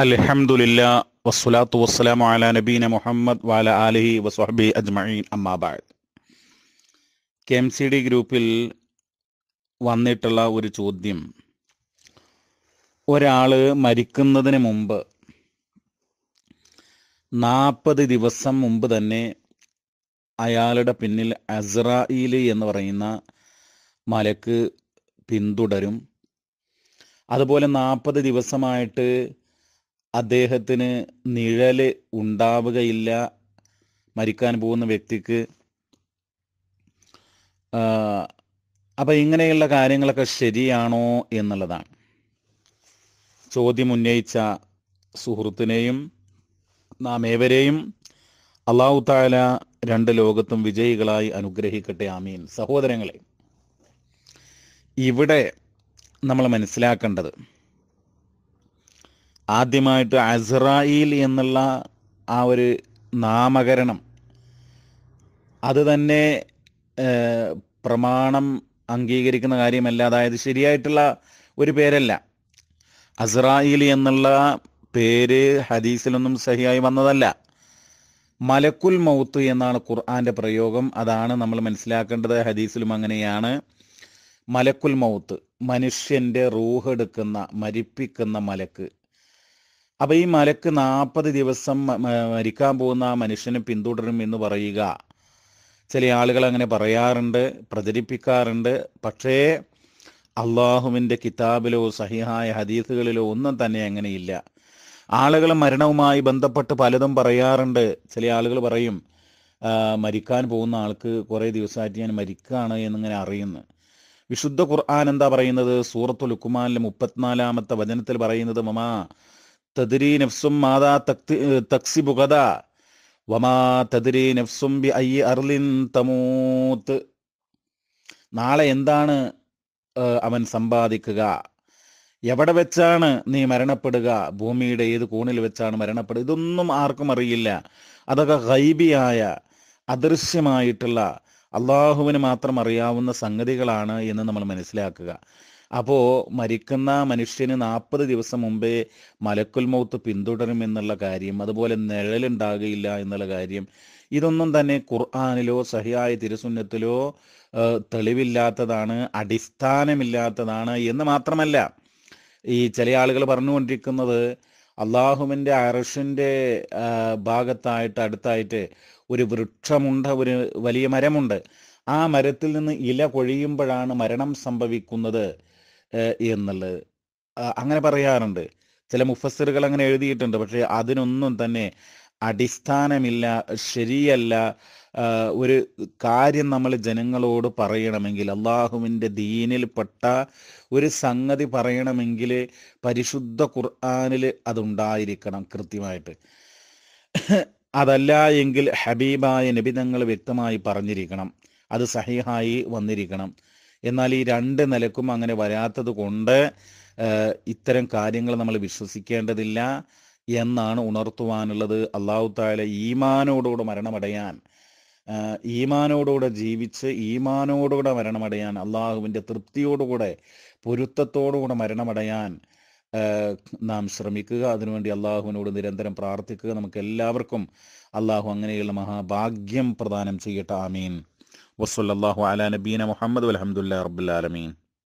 അലഹമുല്ല വസ്സലാത്തു വസ്സലാമു അല നബീന മുഹമ്മദ് വാല അലഹി വസ്ഹബി അജ്മീൻ അമ്മാബാദ് കെ എം സി ഡി ഗ്രൂപ്പിൽ വന്നിട്ടുള്ള ഒരു ചോദ്യം ഒരാൾ മരിക്കുന്നതിന് മുമ്പ് നാൽപ്പത് ദിവസം മുമ്പ് തന്നെ അയാളുടെ പിന്നിൽ അസ്രായിൽ എന്ന് പറയുന്ന മലക്ക് പിന്തുടരും അതുപോലെ നാൽപ്പത് ദിവസമായിട്ട് അദ്ദേഹത്തിന് നിഴല് ഉണ്ടാവുകയില്ല മരിക്കാൻ പോകുന്ന വ്യക്തിക്ക് അപ്പം ഇങ്ങനെയുള്ള കാര്യങ്ങളൊക്കെ ശരിയാണോ എന്നുള്ളതാണ് ചോദ്യം ഉന്നയിച്ച സുഹൃത്തിനെയും നാം ഏവരെയും അള്ളാഹു താല രണ്ട് ലോകത്തും വിജയികളായി അനുഗ്രഹിക്കട്ടെ ആമീൻ സഹോദരങ്ങളെ ഇവിടെ നമ്മൾ മനസ്സിലാക്കേണ്ടത് ആദ്യമായിട്ട് അസ്രായിൽ എന്നുള്ള ആ ഒരു നാമകരണം അത് തന്നെ പ്രമാണം അംഗീകരിക്കുന്ന കാര്യമല്ല അതായത് ശരിയായിട്ടുള്ള ഒരു പേരല്ല അസ്രായിൽ എന്നുള്ള പേര് ഹദീസിലൊന്നും സഹിയായി വന്നതല്ല മലക്കുൽ മൗത്ത് എന്നാണ് ഖുർആൻ്റെ പ്രയോഗം അതാണ് നമ്മൾ മനസ്സിലാക്കേണ്ടത് ഹദീസിലും അങ്ങനെയാണ് മലക്കുൽ മൗത്ത് മനുഷ്യൻ്റെ റൂഹെടുക്കുന്ന മരിപ്പിക്കുന്ന മലക്ക് അപ്പൊ ഈ മലക്ക് നാൽപ്പത് ദിവസം മരിക്കാൻ പോകുന്ന ആ മനുഷ്യനെ പിന്തുടരും എന്ന് പറയുക ചില ആളുകൾ അങ്ങനെ പറയാറുണ്ട് പ്രചരിപ്പിക്കാറുണ്ട് പക്ഷേ അള്ളാഹുവിൻ്റെ കിതാബിലോ സഹിഹായ ഹദീസുകളിലോ ഒന്നും തന്നെ അങ്ങനെയില്ല ആളുകൾ മരണവുമായി ബന്ധപ്പെട്ട് പലതും പറയാറുണ്ട് ചില ആളുകൾ പറയും മരിക്കാൻ പോകുന്ന ആൾക്ക് കുറേ ദിവസമായിട്ട് ഞാൻ മരിക്കുകയാണ് എന്നിങ്ങനെ അറിയുന്നു വിശുദ്ധ ഖുർആൻ എന്താ പറയുന്നത് സൂറത്തുൽ ഉക്കുമാലിൻ്റെ മുപ്പത്തിനാലാമത്തെ വചനത്തിൽ പറയുന്നത് മമാ തദരീ നഫ്സും മാതാ തക്സി ബുഗദ വമാ തദരീ നഫ്സും ബി ഐ അർലിൻ തമൂത്ത് നാളെ എന്താണ് അവൻ സമ്പാദിക്കുക എവിടെ വെച്ചാണ് നീ മരണപ്പെടുക ഭൂമിയുടെ ഏത് കോണിൽ വെച്ചാണ് മരണപ്പെടുക ഇതൊന്നും ആർക്കും അറിയില്ല അതൊക്കെ ഗൈബിയായ അദൃശ്യമായിട്ടുള്ള അള്ളാഹുവിന് മാത്രം അറിയാവുന്ന സംഗതികളാണ് എന്ന് നമ്മൾ മനസ്സിലാക്കുക അപ്പോ മരിക്കുന്ന മനുഷ്യന് നാൽപ്പത് ദിവസം മുമ്പേ മലക്കുൽ മൗത്ത് പിന്തുടരും എന്നുള്ള കാര്യം അതുപോലെ നിഴലുണ്ടാകില്ല എന്നുള്ള കാര്യം ഇതൊന്നും തന്നെ ഖുർആാനിലോ സഹിയായ തിരുസുന്നത്തിലോ തെളിവില്ലാത്തതാണ് അടിസ്ഥാനമില്ലാത്തതാണ് എന്ന് മാത്രമല്ല ഈ ചില ആളുകൾ പറഞ്ഞുകൊണ്ടിരിക്കുന്നത് അള്ളാഹുവിൻ്റെ അറഷിൻ്റെ ഭാഗത്തായിട്ട് അടുത്തായിട്ട് ഒരു വൃക്ഷമുണ്ട് ഒരു വലിയ മരമുണ്ട് ആ മരത്തിൽ നിന്ന് ഇല കൊഴിയുമ്പോഴാണ് മരണം സംഭവിക്കുന്നത് എന്നുള്ളത് അങ്ങനെ പറയാറുണ്ട് ചില മുഫസ്സിറുകൾ അങ്ങനെ എഴുതിയിട്ടുണ്ട് പക്ഷേ അതിനൊന്നും തന്നെ അടിസ്ഥാനമില്ല ശരിയല്ല ഒരു കാര്യം നമ്മൾ ജനങ്ങളോട് പറയണമെങ്കിൽ അള്ളാഹുവിൻ്റെ ദീനിൽപ്പെട്ട ഒരു സംഗതി പറയണമെങ്കിൽ പരിശുദ്ധ ഖുർആാനിൽ അതുണ്ടായിരിക്കണം കൃത്യമായിട്ട് അതല്ല എങ്കിൽ ഹബീബായ നിബിതങ്ങൾ വ്യക്തമായി പറഞ്ഞിരിക്കണം അത് സഹിഹായി വന്നിരിക്കണം എന്നാൽ ഈ രണ്ട് നിലക്കും അങ്ങനെ വരാത്തത് കൊണ്ട് ഇത്തരം കാര്യങ്ങൾ നമ്മൾ വിശ്വസിക്കേണ്ടതില്ല എന്നാണ് ഉണർത്തുവാനുള്ളത് അള്ളാഹു താല ഈമാനോടുകൂടെ മരണമടയാൻ ഈമാനോടുകൂടെ ജീവിച്ച് ഈമാനോടുകൂടെ മരണമടയാൻ അള്ളാഹുവിൻ്റെ തൃപ്തിയോടുകൂടെ പൊരുത്തത്തോടുകൂടെ മരണമടയാൻ നാം ശ്രമിക്കുക അതിനുവേണ്ടി അള്ളാഹുവിനോട് നിരന്തരം പ്രാർത്ഥിക്കുക നമുക്ക് എല്ലാവർക്കും അള്ളാഹു അങ്ങനെയുള്ള മഹാഭാഗ്യം പ്രദാനം ചെയ്യട്ടെ ആമീൻ وصلى الله على نبينا محمد والحمد لله رب العالمين